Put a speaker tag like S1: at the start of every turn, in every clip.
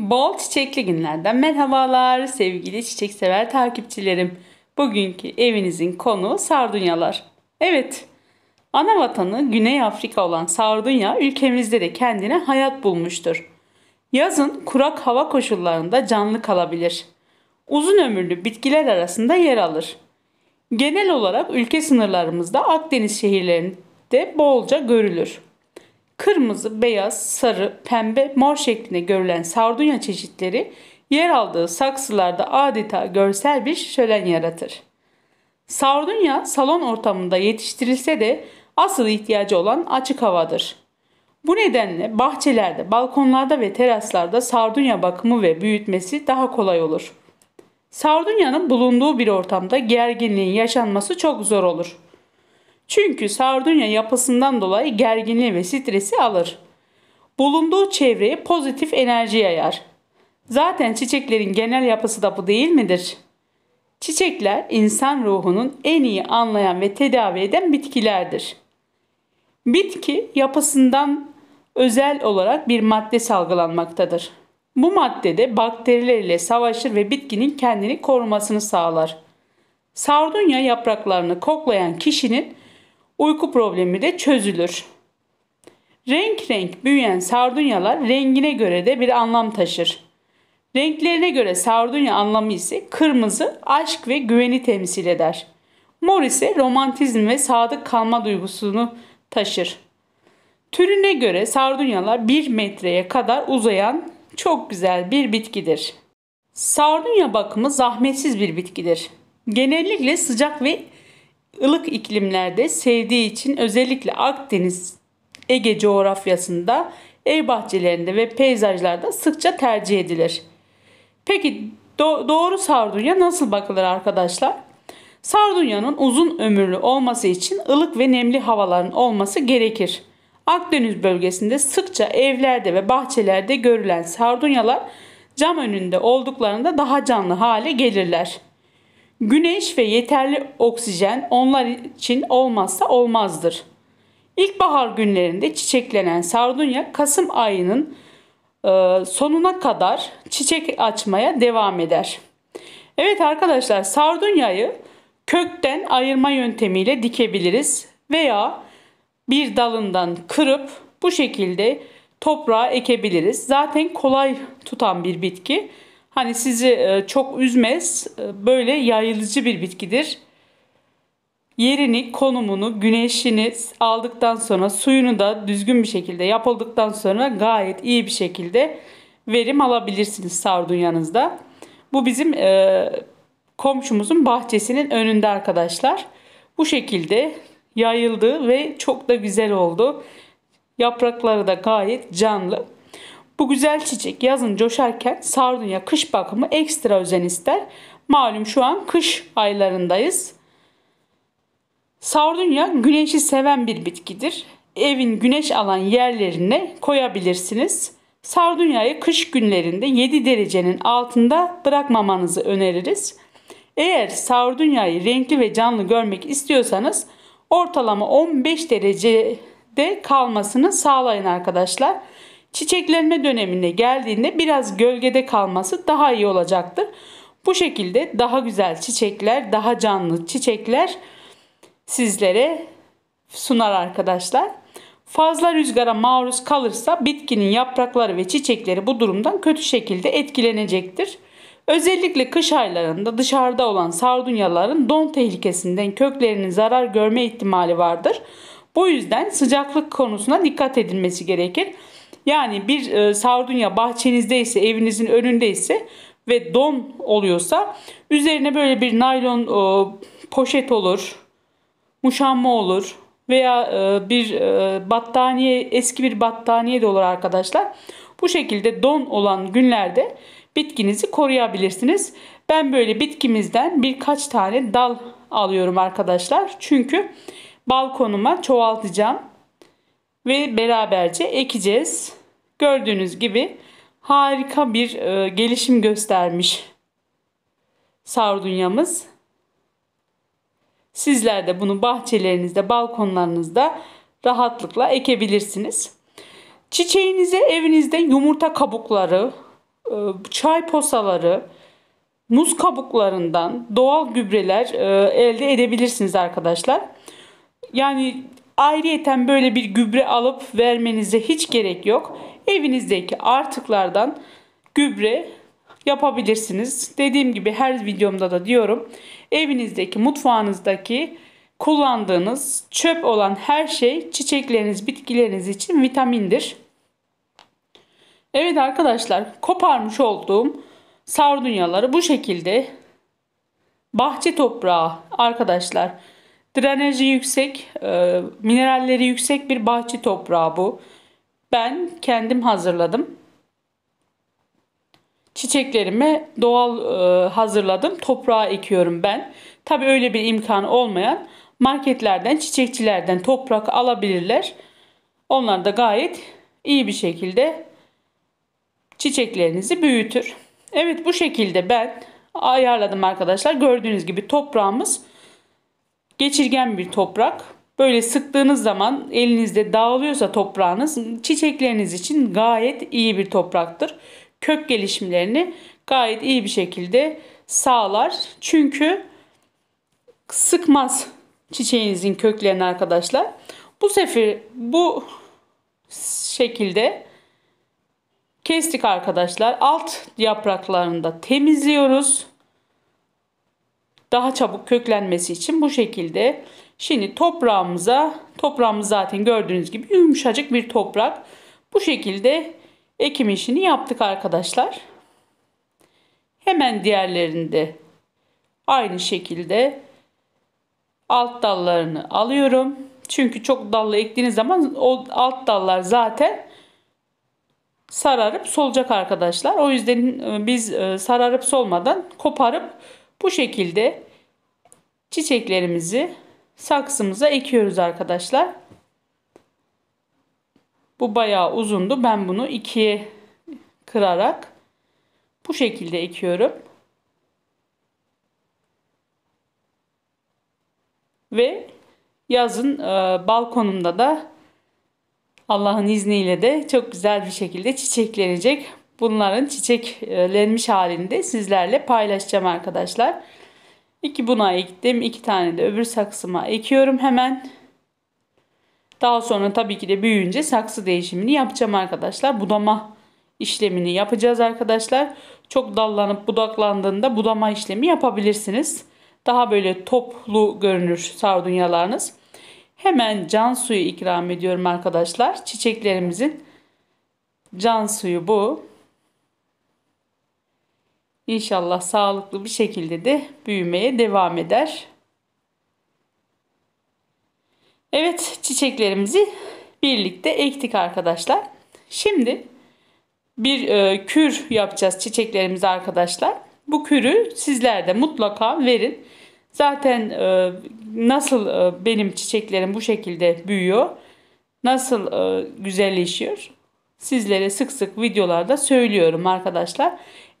S1: Bol çiçekli günlerden merhabalar sevgili çiçeksever takipçilerim. Bugünkü evinizin konu sardunyalar. Evet, ana vatanı Güney Afrika olan sardunya ülkemizde de kendine hayat bulmuştur. Yazın kurak hava koşullarında canlı kalabilir. Uzun ömürlü bitkiler arasında yer alır. Genel olarak ülke sınırlarımızda Akdeniz şehirlerinde bolca görülür kırmızı, beyaz, sarı, pembe, mor şeklinde görülen sardunya çeşitleri yer aldığı saksılarda adeta görsel bir şölen yaratır. Sardunya salon ortamında yetiştirilse de asıl ihtiyacı olan açık havadır. Bu nedenle bahçelerde, balkonlarda ve teraslarda sardunya bakımı ve büyütmesi daha kolay olur. Sardunyanın bulunduğu bir ortamda gerginliğin yaşanması çok zor olur. Çünkü sardunya yapısından dolayı gerginliği ve stresi alır. Bulunduğu çevreye pozitif enerji yayar. Zaten çiçeklerin genel yapısı da bu değil midir? Çiçekler insan ruhunun en iyi anlayan ve tedavi eden bitkilerdir. Bitki yapısından özel olarak bir madde salgılanmaktadır. Bu maddede bakteriler ile savaşır ve bitkinin kendini korumasını sağlar. Sardunya yapraklarını koklayan kişinin uyku problemi de çözülür. Renk renk büyüyen sardunyalar rengine göre de bir anlam taşır. Renklerine göre sardunya anlamı ise kırmızı aşk ve güveni temsil eder. Mor ise romantizm ve sadık kalma duygusunu taşır. Türüne göre sardunyalar 1 metreye kadar uzayan çok güzel bir bitkidir. Sardunya bakımı zahmetsiz bir bitkidir. Genellikle sıcak ve ılık iklimlerde sevdiği için özellikle Akdeniz, Ege coğrafyasında ev bahçelerinde ve peyzajlarda sıkça tercih edilir. Peki do- doğru sardunya nasıl bakılır arkadaşlar? Sardunyanın uzun ömürlü olması için ılık ve nemli havaların olması gerekir. Akdeniz bölgesinde sıkça evlerde ve bahçelerde görülen sardunyalar cam önünde olduklarında daha canlı hale gelirler. Güneş ve yeterli oksijen onlar için olmazsa olmazdır. İlkbahar günlerinde çiçeklenen sardunya Kasım ayının e, sonuna kadar çiçek açmaya devam eder. Evet arkadaşlar sardunyayı kökten ayırma yöntemiyle dikebiliriz veya bir dalından kırıp bu şekilde toprağa ekebiliriz. Zaten kolay tutan bir bitki. Hani sizi e, çok üzmez, e, böyle yayılıcı bir bitkidir. Yerini, konumunu, güneşini aldıktan sonra suyunu da düzgün bir şekilde yapıldıktan sonra gayet iyi bir şekilde verim alabilirsiniz sardunyanızda. Bu bizim e, komşumuzun bahçesinin önünde arkadaşlar. Bu şekilde yayıldı ve çok da güzel oldu. Yaprakları da gayet canlı. Bu güzel çiçek yazın coşarken sardunya kış bakımı ekstra özen ister. Malum şu an kış aylarındayız. Sardunya güneşi seven bir bitkidir. Evin güneş alan yerlerine koyabilirsiniz. Sardunyayı kış günlerinde 7 derecenin altında bırakmamanızı öneririz. Eğer sardunyayı renkli ve canlı görmek istiyorsanız ortalama 15 derecede kalmasını sağlayın arkadaşlar. Çiçeklenme dönemine geldiğinde biraz gölgede kalması daha iyi olacaktır. Bu şekilde daha güzel çiçekler, daha canlı çiçekler sizlere sunar arkadaşlar. Fazla rüzgara maruz kalırsa bitkinin yaprakları ve çiçekleri bu durumdan kötü şekilde etkilenecektir. Özellikle kış aylarında dışarıda olan sardunyaların don tehlikesinden köklerinin zarar görme ihtimali vardır. Bu yüzden sıcaklık konusuna dikkat edilmesi gerekir. Yani bir e, sardunya bahçenizdeyse, evinizin önündeyse ve don oluyorsa üzerine böyle bir naylon e, poşet olur, muşamma olur veya e, bir e, battaniye, eski bir battaniye de olur arkadaşlar. Bu şekilde don olan günlerde bitkinizi koruyabilirsiniz. Ben böyle bitkimizden birkaç tane dal alıyorum arkadaşlar. Çünkü balkonuma çoğaltacağım ve beraberce ekeceğiz. Gördüğünüz gibi harika bir e, gelişim göstermiş sardunyamız. Sizler de bunu bahçelerinizde, balkonlarınızda rahatlıkla ekebilirsiniz. Çiçeğinize evinizde yumurta kabukları, e, çay posaları, muz kabuklarından doğal gübreler e, elde edebilirsiniz arkadaşlar. Yani Ayrıyeten böyle bir gübre alıp vermenize hiç gerek yok. Evinizdeki artıklardan gübre yapabilirsiniz. Dediğim gibi her videomda da diyorum. Evinizdeki, mutfağınızdaki kullandığınız çöp olan her şey çiçekleriniz, bitkileriniz için vitamindir. Evet arkadaşlar, koparmış olduğum sardunyaları bu şekilde bahçe toprağı arkadaşlar Drenajı yüksek, e, mineralleri yüksek bir bahçe toprağı bu. Ben kendim hazırladım. Çiçeklerimi doğal e, hazırladım. Toprağa ekiyorum ben. Tabi öyle bir imkan olmayan marketlerden, çiçekçilerden toprak alabilirler. Onlar da gayet iyi bir şekilde çiçeklerinizi büyütür. Evet bu şekilde ben ayarladım arkadaşlar. Gördüğünüz gibi toprağımız geçirgen bir toprak. Böyle sıktığınız zaman elinizde dağılıyorsa toprağınız çiçekleriniz için gayet iyi bir topraktır. Kök gelişimlerini gayet iyi bir şekilde sağlar. Çünkü sıkmaz çiçeğinizin köklerini arkadaşlar. Bu sefer bu şekilde kestik arkadaşlar. Alt yapraklarını da temizliyoruz daha çabuk köklenmesi için bu şekilde. Şimdi toprağımıza, toprağımız zaten gördüğünüz gibi yumuşacık bir toprak. Bu şekilde ekim işini yaptık arkadaşlar. Hemen diğerlerinde aynı şekilde alt dallarını alıyorum. Çünkü çok dallı ektiğiniz zaman o alt dallar zaten sararıp solacak arkadaşlar. O yüzden e, biz e, sararıp solmadan koparıp bu şekilde çiçeklerimizi saksımıza ekiyoruz arkadaşlar. Bu bayağı uzundu. Ben bunu ikiye kırarak bu şekilde ekiyorum. Ve yazın e, balkonumda da Allah'ın izniyle de çok güzel bir şekilde çiçeklenecek bunların çiçeklenmiş halinde sizlerle paylaşacağım arkadaşlar. İki buna ektim. iki tane de öbür saksıma ekiyorum hemen. Daha sonra tabii ki de büyüyünce saksı değişimini yapacağım arkadaşlar. Budama işlemini yapacağız arkadaşlar. Çok dallanıp budaklandığında budama işlemi yapabilirsiniz. Daha böyle toplu görünür sardunyalarınız. Hemen can suyu ikram ediyorum arkadaşlar. Çiçeklerimizin can suyu bu. İnşallah sağlıklı bir şekilde de büyümeye devam eder. Evet çiçeklerimizi birlikte ektik arkadaşlar. Şimdi bir e, kür yapacağız çiçeklerimize arkadaşlar. Bu kürü sizler de mutlaka verin. Zaten e, nasıl e, benim çiçeklerim bu şekilde büyüyor, nasıl e, güzelleşiyor sizlere sık sık videolarda söylüyorum arkadaşlar.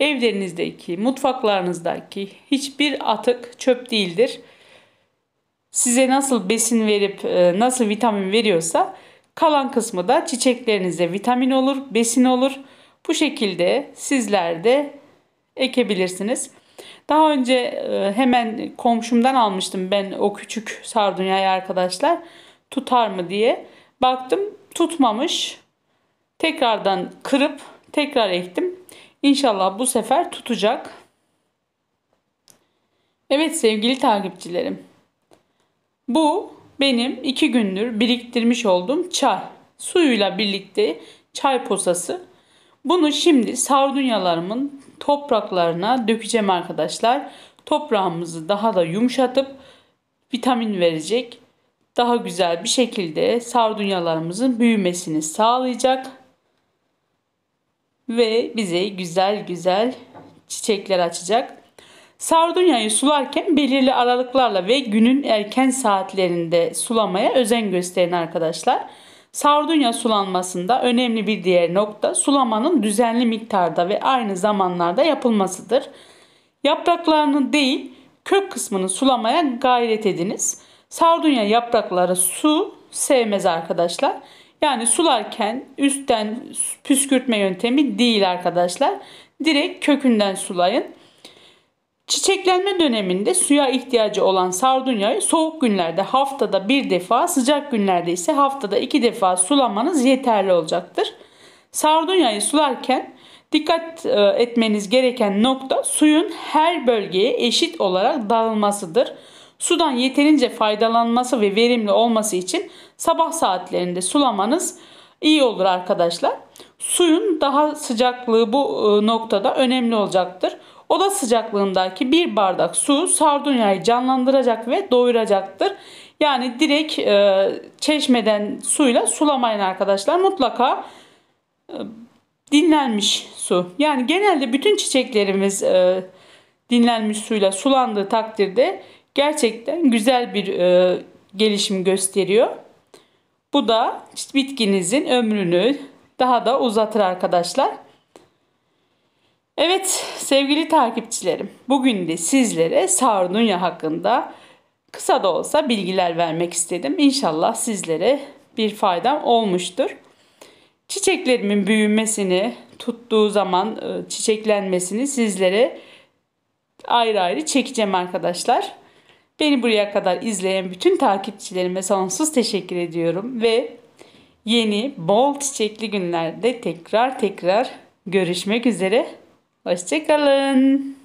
S1: Evlerinizdeki, mutfaklarınızdaki hiçbir atık çöp değildir. Size nasıl besin verip e, nasıl vitamin veriyorsa kalan kısmı da çiçeklerinize vitamin olur, besin olur. Bu şekilde sizler de ekebilirsiniz. Daha önce e, hemen komşumdan almıştım ben o küçük sardunyayı arkadaşlar. Tutar mı diye. Baktım tutmamış. Tekrardan kırıp tekrar ektim. İnşallah bu sefer tutacak. Evet sevgili takipçilerim. Bu benim iki gündür biriktirmiş olduğum çay. Suyuyla birlikte çay posası. Bunu şimdi sardunyalarımın topraklarına dökeceğim arkadaşlar. Toprağımızı daha da yumuşatıp vitamin verecek. Daha güzel bir şekilde sardunyalarımızın büyümesini sağlayacak ve bize güzel güzel çiçekler açacak. Sardunyayı sularken belirli aralıklarla ve günün erken saatlerinde sulamaya özen gösterin arkadaşlar. Sardunya sulanmasında önemli bir diğer nokta sulamanın düzenli miktarda ve aynı zamanlarda yapılmasıdır. Yapraklarını değil kök kısmını sulamaya gayret ediniz. Sardunya yaprakları su sevmez arkadaşlar. Yani sularken üstten püskürtme yöntemi değil arkadaşlar. Direkt kökünden sulayın. Çiçeklenme döneminde suya ihtiyacı olan sardunyayı soğuk günlerde haftada bir defa, sıcak günlerde ise haftada iki defa sulamanız yeterli olacaktır. Sardunyayı sularken dikkat e, etmeniz gereken nokta suyun her bölgeye eşit olarak dağılmasıdır. Sudan yeterince faydalanması ve verimli olması için sabah saatlerinde sulamanız iyi olur arkadaşlar. Suyun daha sıcaklığı bu e, noktada önemli olacaktır. Oda sıcaklığındaki bir bardak su sardunyayı canlandıracak ve doyuracaktır. Yani direkt e, çeşmeden suyla sulamayın arkadaşlar. Mutlaka e, dinlenmiş su. Yani genelde bütün çiçeklerimiz e, dinlenmiş suyla sulandığı takdirde Gerçekten güzel bir e, gelişim gösteriyor. Bu da bitkinizin ömrünü daha da uzatır arkadaşlar. Evet sevgili takipçilerim bugün de sizlere sardunya hakkında kısa da olsa bilgiler vermek istedim. İnşallah sizlere bir faydam olmuştur. Çiçeklerimin büyümesini, tuttuğu zaman e, çiçeklenmesini sizlere ayrı ayrı çekeceğim arkadaşlar. Beni buraya kadar izleyen bütün takipçilerime sonsuz teşekkür ediyorum ve yeni bol çiçekli günlerde tekrar tekrar görüşmek üzere. Hoşçakalın.